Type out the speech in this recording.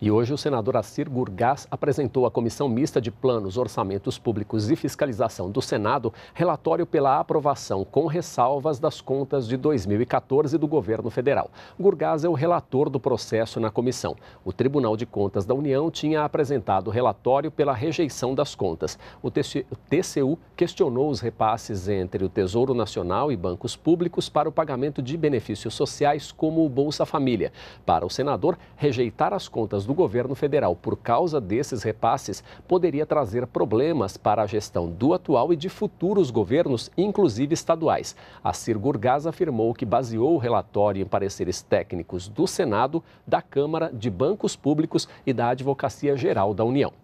E hoje o senador Assir Gurgás apresentou à Comissão Mista de Planos, Orçamentos Públicos e Fiscalização do Senado relatório pela aprovação com ressalvas das contas de 2014 do governo federal. Gurgás é o relator do processo na comissão. O Tribunal de Contas da União tinha apresentado relatório pela rejeição das contas. O TCU questionou os repasses entre o Tesouro Nacional e bancos públicos para o pagamento de benefícios sociais como o Bolsa Família. Para o senador, rejeitar as contas do governo federal por causa desses repasses poderia trazer problemas para a gestão do atual e de futuros governos, inclusive estaduais. A Cir Gurgaz afirmou que baseou o relatório em pareceres técnicos do Senado, da Câmara, de bancos públicos e da Advocacia Geral da União.